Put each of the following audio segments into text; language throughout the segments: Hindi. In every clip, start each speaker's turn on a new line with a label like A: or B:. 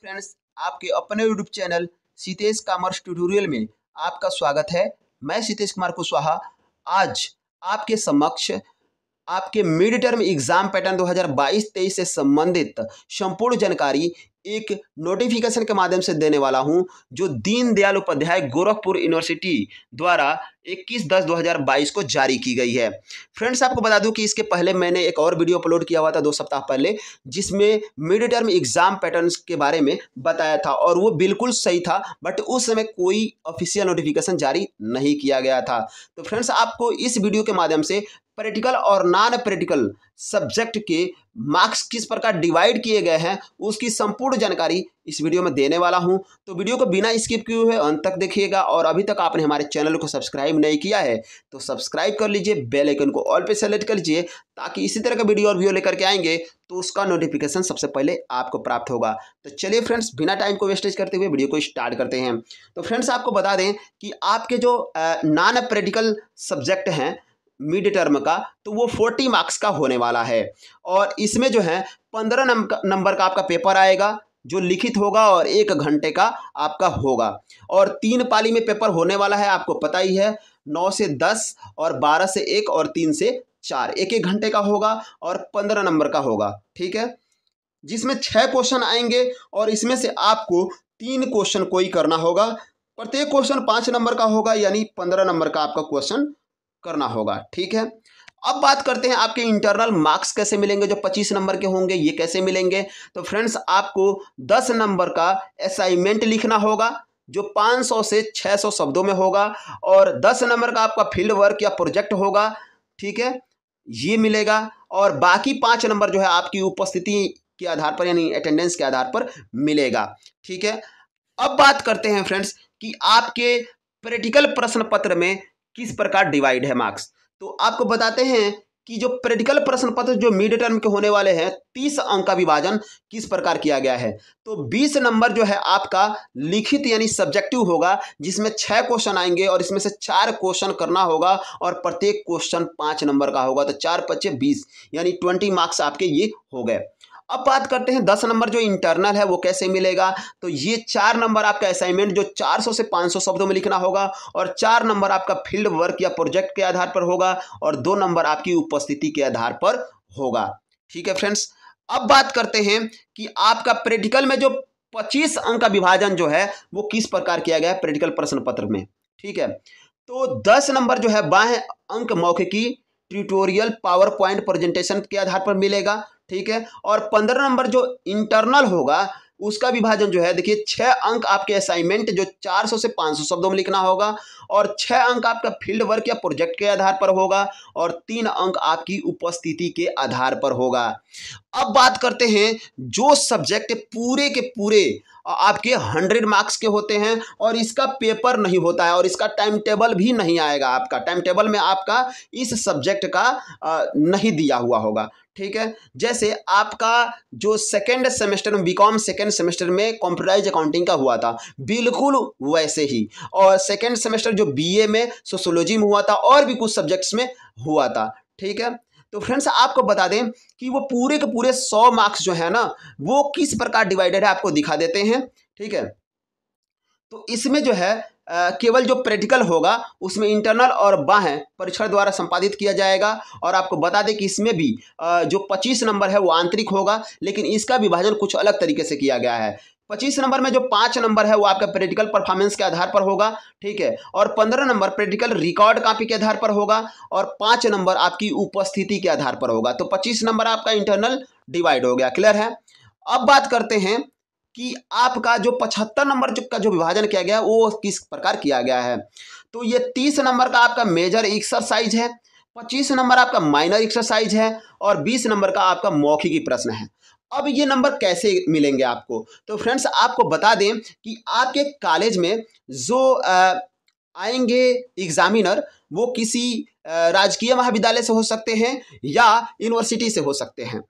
A: फ्रेंड्स आपके अपने YouTube channel Sitesh commerce tutorial में आपका स्वागत है मैं सीतेश कुमार कुशवाहा आज आपके समक्ष आपके मिड टर्म एग्जाम पैटर्न 2022-23 से संबंधित संपूर्ण जानकारी एक नोटिफिकेशन के माध्यम से देने वाला हूं जो दीनदयाल उपाध्याय गोरखपुर यूनिवर्सिटी द्वारा 21 दस 2022 को जारी की गई है फ्रेंड्स आपको बता दूं कि इसके पहले मैंने एक और वीडियो अपलोड किया हुआ था दो सप्ताह पहले जिसमें मिड टर्म एग्जाम पैटर्न्स के बारे में बताया था और वो बिल्कुल सही था बट उस समय कोई ऑफिशियल नोटिफिकेशन जारी नहीं किया गया था तो फ्रेंड्स आपको इस वीडियो के माध्यम से प्रैक्टिकल और नॉन प्रैक्टिकल सब्जेक्ट के मार्क्स किस प्रकार डिवाइड किए गए हैं उसकी संपूर्ण जानकारी इस वीडियो में देने वाला हूं तो वीडियो को बिना स्किप किए हुए अंत तक देखिएगा और अभी तक आपने हमारे चैनल को सब्सक्राइब नहीं किया है तो सब्सक्राइब कर लीजिए बेल आइकन को ऑल पे सेलेक्ट कर लीजिए ताकि इसी तरह का वीडियो और व्यू लेकर के आएंगे तो उसका नोटिफिकेशन सबसे पहले आपको प्राप्त होगा तो चलिए फ्रेंड्स बिना टाइम को वेस्टेज करते हुए वीडियो को स्टार्ट करते हैं तो फ्रेंड्स आपको बता दें कि आपके जो नॉन प्रैक्टिकल सब्जेक्ट हैं मिड टर्म का तो वो फोर्टी मार्क्स का होने वाला है और इसमें जो है पंद्रह नंबर का आपका पेपर आएगा जो लिखित होगा और एक घंटे का आपका होगा और तीन पाली में पेपर होने वाला है आपको पता ही है नौ से दस और बारह से एक और तीन से चार एक एक घंटे का होगा और पंद्रह नंबर का होगा ठीक है जिसमें छः क्वेश्चन आएंगे और इसमें से आपको तीन क्वेश्चन कोई करना होगा प्रत्येक क्वेश्चन पाँच नंबर का होगा यानी पंद्रह नंबर का आपका क्वेश्चन करना होगा ठीक है अब बात करते हैं आपके इंटरनल मार्क्स कैसे मिलेंगे जो 25 नंबर के होंगे ये कैसे मिलेंगे तो फ्रेंड्स आपको 10 नंबर का असाइनमेंट लिखना होगा जो 500 से 600 शब्दों में होगा और 10 नंबर का आपका फील्ड वर्क या प्रोजेक्ट होगा ठीक है ये मिलेगा और बाकी पाँच नंबर जो है आपकी उपस्थिति के आधार पर यानी अटेंडेंस के आधार पर मिलेगा ठीक है अब बात करते हैं फ्रेंड्स कि आपके प्रैक्टिकल प्रश्न पत्र में किस प्रकार डिवाइड है मार्क्स तो आपको बताते हैं कि जो प्रैक्टिकल प्रश्न पत्र जो मिड टर्म के होने वाले हैं तीस अंक का विभाजन किस प्रकार किया गया है तो बीस नंबर जो है आपका लिखित यानी सब्जेक्टिव होगा जिसमें छः क्वेश्चन आएंगे और इसमें से चार क्वेश्चन करना होगा और प्रत्येक क्वेश्चन पाँच नंबर का होगा तो चार पच्चे बीस यानी ट्वेंटी मार्क्स आपके ये हो गए अब बात करते हैं दस नंबर जो इंटरनल है वो कैसे मिलेगा तो ये चार नंबर आपका असाइनमेंट जो 400 से 500 शब्दों में लिखना होगा और चार नंबर आपका फील्ड वर्क या प्रोजेक्ट के आधार पर होगा और दो नंबर आपकी उपस्थिति के आधार पर होगा ठीक है फ्रेंड्स अब बात करते हैं कि आपका प्रैक्टिकल में जो पच्चीस अंक का विभाजन जो है वो किस प्रकार किया गया है प्रैक्टिकल प्रश्न पत्र में ठीक है तो दस नंबर जो है बाह अंक मौके की ट्यूटोरियल पावर पॉइंट प्रेजेंटेशन के आधार पर मिलेगा ठीक है और पंद्रह नंबर जो इंटरनल होगा उसका विभाजन जो है देखिए छः अंक आपके असाइनमेंट जो 400 से 500 शब्दों में लिखना होगा और छः अंक आपका फील्ड वर्क या प्रोजेक्ट के आधार पर होगा और तीन अंक आपकी उपस्थिति के आधार पर होगा अब बात करते हैं जो सब्जेक्ट पूरे के पूरे आपके हंड्रेड मार्क्स के होते हैं और इसका पेपर नहीं होता है और इसका टाइम टेबल भी नहीं आएगा आपका टाइम टेबल में आपका इस सब्जेक्ट का नहीं दिया हुआ होगा ठीक है जैसे आपका जो सेकेंड सेमेस्टर में बीकॉम सेकेंड सेमेस्टर में कंप्यूटराइज अकाउंटिंग का हुआ था बिल्कुल वैसे ही और सेकेंड सेमेस्टर जो बीए में सोशोलॉजी में हुआ था और भी कुछ सब्जेक्ट्स में हुआ था ठीक है तो फ्रेंड्स आपको बता दें कि वो पूरे के पूरे सौ मार्क्स जो है ना वो किस प्रकार डिवाइडेड है आपको दिखा देते हैं ठीक है तो इसमें जो है Uh, केवल जो प्रैक्टिकल होगा उसमें इंटरनल और बाहें परीक्षण द्वारा संपादित किया जाएगा और आपको बता दें कि इसमें भी uh, जो 25 नंबर है वो आंतरिक होगा लेकिन इसका विभाजन कुछ अलग तरीके से किया गया है पच्चीस नंबर में जो पांच नंबर है वो आपका प्रैक्टिकल परफॉर्मेंस के आधार पर होगा ठीक है और पंद्रह नंबर प्रैक्टिकल रिकॉर्ड कॉपी के आधार पर होगा और पांच नंबर आपकी उपस्थिति के आधार पर होगा तो पच्चीस नंबर आपका इंटरनल डिवाइड हो गया क्लियर है अब बात करते हैं कि आपका जो पचहत्तर नंबर का जो विभाजन किया गया वो किस प्रकार किया गया है तो ये तीस नंबर का आपका मेजर एक्सरसाइज है पच्चीस नंबर आपका माइनर एक्सरसाइज है और बीस नंबर का आपका मौखिकी प्रश्न है अब ये नंबर कैसे मिलेंगे आपको तो फ्रेंड्स आपको बता दें कि आपके कॉलेज में जो आएंगे एग्जामिनर वो किसी राजकीय महाविद्यालय से हो सकते हैं या यूनिवर्सिटी से हो सकते हैं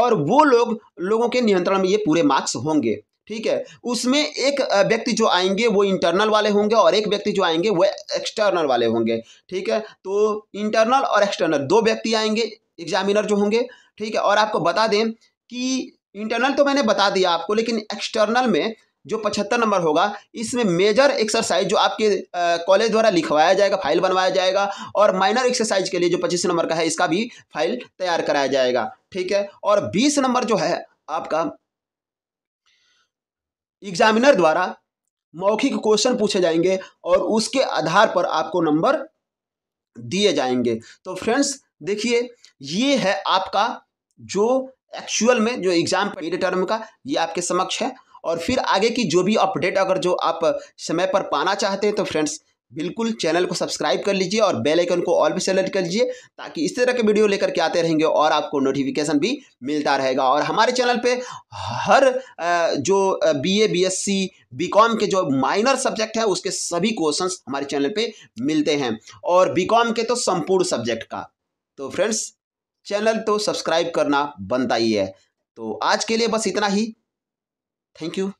A: और वो लोग लोगों के नियंत्रण में ये पूरे मार्क्स होंगे ठीक है उसमें एक व्यक्ति जो आएंगे वो इंटरनल वाले होंगे और एक व्यक्ति जो आएंगे वो एक्सटर्नल वाले होंगे ठीक है तो इंटरनल और एक्सटर्नल दो व्यक्ति आएंगे एग्जामिनर जो होंगे ठीक है और आपको बता दें कि इंटरनल तो मैंने बता दिया आपको लेकिन एक्सटर्नल में जो पचहत्तर नंबर होगा इसमें मेजर एक्सरसाइज जो आपके कॉलेज द्वारा लिखवाया जाएगा फाइल बनवाया जाएगा और माइनर एक्सरसाइज के लिए जो पच्चीस नंबर का है इसका भी फाइल तैयार कराया जाएगा ठीक है और बीस नंबर जो है आपका एग्जामिनर द्वारा मौखिक क्वेश्चन पूछे जाएंगे और उसके आधार पर आपको नंबर दिए जाएंगे तो फ्रेंड्स देखिए ये है आपका जो एक्चुअल में जो एग्ज़ाम पीरियड टर्म का ये आपके समक्ष है और फिर आगे की जो भी अपडेट अगर जो आप समय पर पाना चाहते हैं तो फ्रेंड्स बिल्कुल चैनल को सब्सक्राइब कर लीजिए और बेल आइकन को ऑल भी सेलेक्ट कर लीजिए ताकि इस तरह के वीडियो लेकर के आते रहेंगे और आपको नोटिफिकेशन भी मिलता रहेगा और हमारे चैनल पे हर जो बीए बीएससी बीकॉम के जो माइनर सब्जेक्ट है उसके सभी क्वेश्चंस हमारे चैनल पे मिलते हैं और बीकॉम के तो संपूर्ण सब्जेक्ट का तो फ्रेंड्स चैनल तो सब्सक्राइब करना बनता ही है तो आज के लिए बस इतना ही थैंक यू